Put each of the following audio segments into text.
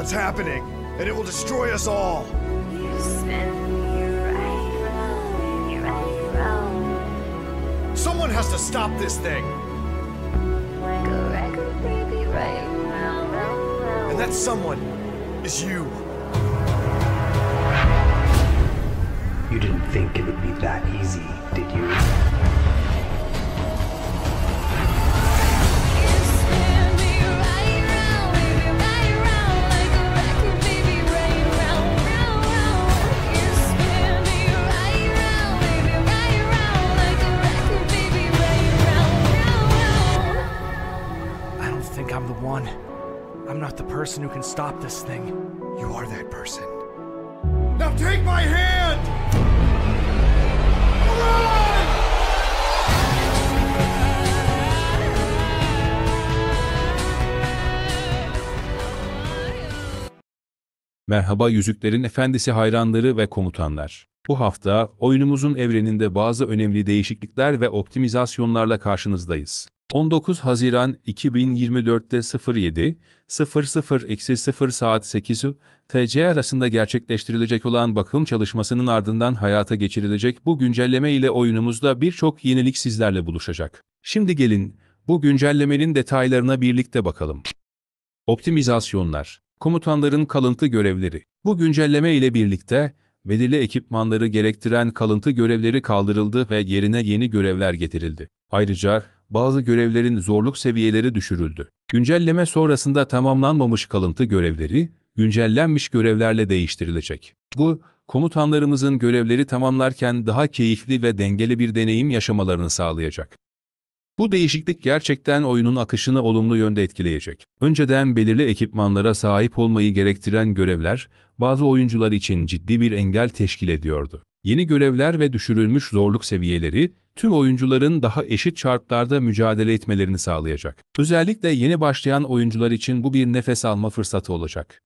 It's happening, and it will destroy us all. You your your Someone has to stop this thing. and that someone is you. You didn't think it would be that easy, did you? not the person who can stop this thing. You are that person. Now take my hand! Merhaba Yüzüklerin Efendisi hayranları ve komutanlar. Bu hafta oyunumuzun evreninde bazı önemli değişiklikler ve optimizasyonlarla karşınızdayız. 19 Haziran 2024'te 07.00-0 saat 8 TC arasında gerçekleştirilecek olan bakım çalışmasının ardından hayata geçirilecek bu güncelleme ile oyunumuzda birçok yenilik sizlerle buluşacak. Şimdi gelin bu güncellemenin detaylarına birlikte bakalım. Optimizasyonlar Komutanların kalıntı görevleri Bu güncelleme ile birlikte belirli ekipmanları gerektiren kalıntı görevleri kaldırıldı ve yerine yeni görevler getirildi. Ayrıca bazı görevlerin zorluk seviyeleri düşürüldü. Güncelleme sonrasında tamamlanmamış kalıntı görevleri, güncellenmiş görevlerle değiştirilecek. Bu, komutanlarımızın görevleri tamamlarken daha keyifli ve dengeli bir deneyim yaşamalarını sağlayacak. Bu değişiklik gerçekten oyunun akışını olumlu yönde etkileyecek. Önceden belirli ekipmanlara sahip olmayı gerektiren görevler, bazı oyuncular için ciddi bir engel teşkil ediyordu. Yeni görevler ve düşürülmüş zorluk seviyeleri tüm oyuncuların daha eşit şartlarda mücadele etmelerini sağlayacak. Özellikle yeni başlayan oyuncular için bu bir nefes alma fırsatı olacak.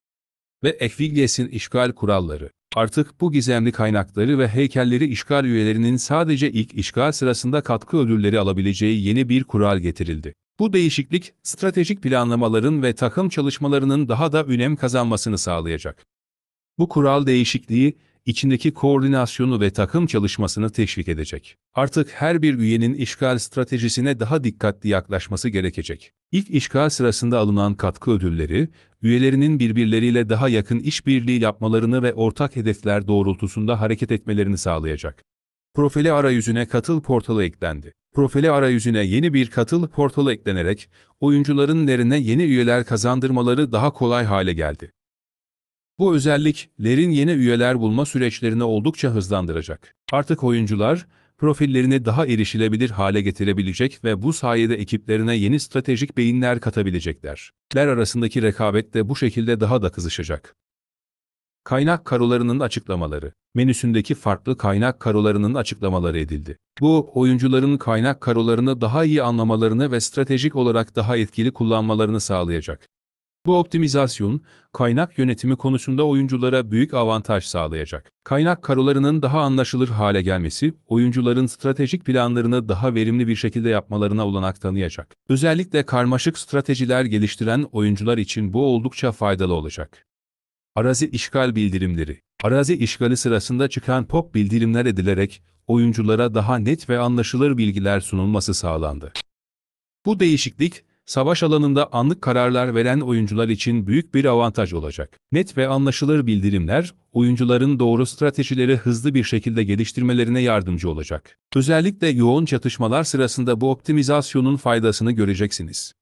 Ve Ekviglies'in işgal kuralları. Artık bu gizemli kaynakları ve heykelleri işgal üyelerinin sadece ilk işgal sırasında katkı ödülleri alabileceği yeni bir kural getirildi. Bu değişiklik, stratejik planlamaların ve takım çalışmalarının daha da önem kazanmasını sağlayacak. Bu kural değişikliği, içindeki koordinasyonu ve takım çalışmasını teşvik edecek. Artık her bir üyenin işgal stratejisine daha dikkatli yaklaşması gerekecek. İlk işgal sırasında alınan katkı ödülleri, üyelerinin birbirleriyle daha yakın işbirliği yapmalarını ve ortak hedefler doğrultusunda hareket etmelerini sağlayacak. Profili arayüzüne katıl portalı eklendi. Profili arayüzüne yeni bir katıl portalı eklenerek oyuncuların derine yeni üyeler kazandırmaları daha kolay hale geldi. Bu özelliklerin yeni üyeler bulma süreçlerini oldukça hızlandıracak. Artık oyuncular, profillerini daha erişilebilir hale getirebilecek ve bu sayede ekiplerine yeni stratejik beyinler katabilecekler. LER arasındaki rekabet de bu şekilde daha da kızışacak. Kaynak karolarının açıklamaları Menüsündeki farklı kaynak karolarının açıklamaları edildi. Bu, oyuncuların kaynak karolarını daha iyi anlamalarını ve stratejik olarak daha etkili kullanmalarını sağlayacak. Bu optimizasyon, kaynak yönetimi konusunda oyunculara büyük avantaj sağlayacak. Kaynak karolarının daha anlaşılır hale gelmesi, oyuncuların stratejik planlarını daha verimli bir şekilde yapmalarına olanak tanıyacak. Özellikle karmaşık stratejiler geliştiren oyuncular için bu oldukça faydalı olacak. Arazi işgal bildirimleri Arazi işgali sırasında çıkan pop bildirimler edilerek, oyunculara daha net ve anlaşılır bilgiler sunulması sağlandı. Bu değişiklik, savaş alanında anlık kararlar veren oyuncular için büyük bir avantaj olacak. Net ve anlaşılır bildirimler, oyuncuların doğru stratejileri hızlı bir şekilde geliştirmelerine yardımcı olacak. Özellikle yoğun çatışmalar sırasında bu optimizasyonun faydasını göreceksiniz.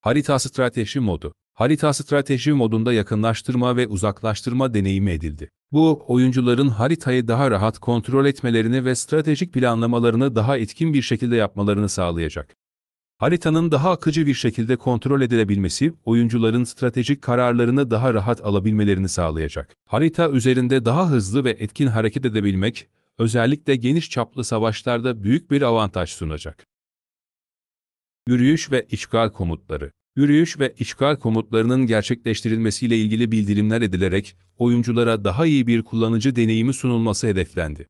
Harita Strateji Modu Harita strateji modunda yakınlaştırma ve uzaklaştırma deneyimi edildi. Bu, oyuncuların haritayı daha rahat kontrol etmelerini ve stratejik planlamalarını daha etkin bir şekilde yapmalarını sağlayacak. Haritanın daha akıcı bir şekilde kontrol edilebilmesi, oyuncuların stratejik kararlarını daha rahat alabilmelerini sağlayacak. Harita üzerinde daha hızlı ve etkin hareket edebilmek, özellikle geniş çaplı savaşlarda büyük bir avantaj sunacak. Yürüyüş ve işgal komutları Yürüyüş ve işgal komutlarının gerçekleştirilmesiyle ilgili bildirimler edilerek oyunculara daha iyi bir kullanıcı deneyimi sunulması hedeflendi.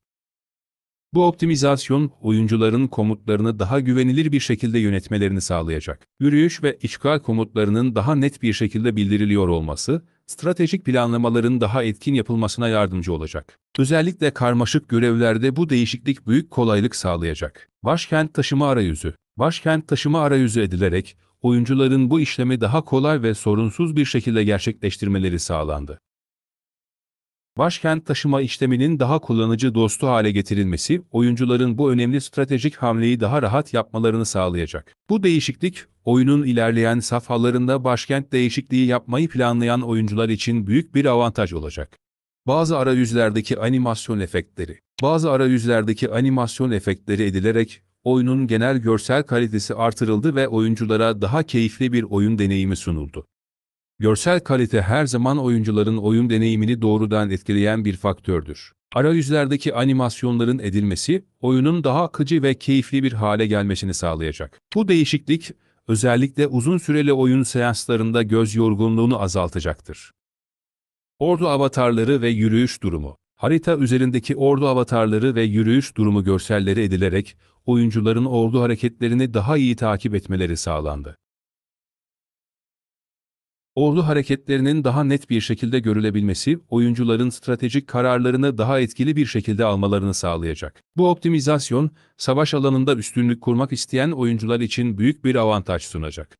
Bu optimizasyon, oyuncuların komutlarını daha güvenilir bir şekilde yönetmelerini sağlayacak. Yürüyüş ve işgal komutlarının daha net bir şekilde bildiriliyor olması, stratejik planlamaların daha etkin yapılmasına yardımcı olacak. Özellikle karmaşık görevlerde bu değişiklik büyük kolaylık sağlayacak. Başkent taşıma arayüzü Başkent taşıma arayüzü edilerek, oyuncuların bu işlemi daha kolay ve sorunsuz bir şekilde gerçekleştirmeleri sağlandı. Başkent taşıma işleminin daha kullanıcı dostu hale getirilmesi, oyuncuların bu önemli stratejik hamleyi daha rahat yapmalarını sağlayacak. Bu değişiklik, oyunun ilerleyen safhalarında başkent değişikliği yapmayı planlayan oyuncular için büyük bir avantaj olacak. Bazı arayüzlerdeki animasyon efektleri Bazı arayüzlerdeki animasyon efektleri edilerek, oyunun genel görsel kalitesi artırıldı ve oyunculara daha keyifli bir oyun deneyimi sunuldu. Görsel kalite her zaman oyuncuların oyun deneyimini doğrudan etkileyen bir faktördür. Arayüzlerdeki animasyonların edilmesi, oyunun daha akıcı ve keyifli bir hale gelmesini sağlayacak. Bu değişiklik, özellikle uzun süreli oyun seanslarında göz yorgunluğunu azaltacaktır. Ordu avatarları ve yürüyüş durumu Harita üzerindeki ordu avatarları ve yürüyüş durumu görselleri edilerek, oyuncuların ordu hareketlerini daha iyi takip etmeleri sağlandı. Ordu hareketlerinin daha net bir şekilde görülebilmesi, oyuncuların stratejik kararlarını daha etkili bir şekilde almalarını sağlayacak. Bu optimizasyon, savaş alanında üstünlük kurmak isteyen oyuncular için büyük bir avantaj sunacak.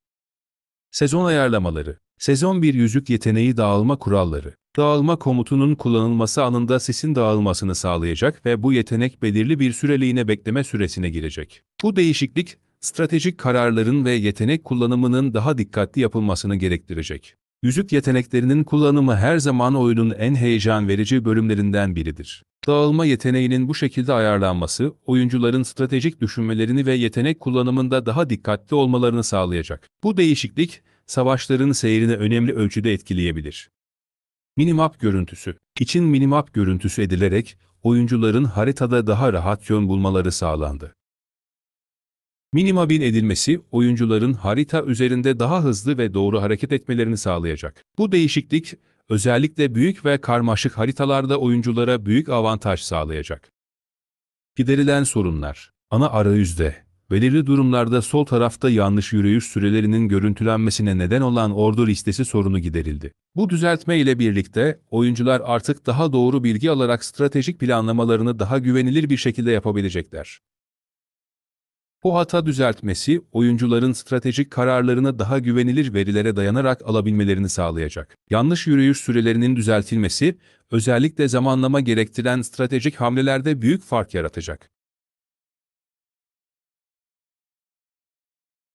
Sezon ayarlamaları Sezon 1 yüzük yeteneği dağılma kuralları Dağılma komutunun kullanılması anında sesin dağılmasını sağlayacak ve bu yetenek belirli bir süreliğine bekleme süresine girecek. Bu değişiklik, stratejik kararların ve yetenek kullanımının daha dikkatli yapılmasını gerektirecek. Yüzük yeteneklerinin kullanımı her zaman oyunun en heyecan verici bölümlerinden biridir. Dağılma yeteneğinin bu şekilde ayarlanması, oyuncuların stratejik düşünmelerini ve yetenek kullanımında daha dikkatli olmalarını sağlayacak. Bu değişiklik, savaşların seyrini önemli ölçüde etkileyebilir. Minimap görüntüsü için minimap görüntüsü edilerek, oyuncuların haritada daha rahat yön bulmaları sağlandı. Minima edilmesi, oyuncuların harita üzerinde daha hızlı ve doğru hareket etmelerini sağlayacak. Bu değişiklik, özellikle büyük ve karmaşık haritalarda oyunculara büyük avantaj sağlayacak. Giderilen sorunlar Ana arayüzde, belirli durumlarda sol tarafta yanlış yürüyüş sürelerinin görüntülenmesine neden olan ordu listesi sorunu giderildi. Bu düzeltme ile birlikte oyuncular artık daha doğru bilgi alarak stratejik planlamalarını daha güvenilir bir şekilde yapabilecekler. Bu hata düzeltmesi, oyuncuların stratejik kararlarını daha güvenilir verilere dayanarak alabilmelerini sağlayacak. Yanlış yürüyüş sürelerinin düzeltilmesi, özellikle zamanlama gerektiren stratejik hamlelerde büyük fark yaratacak.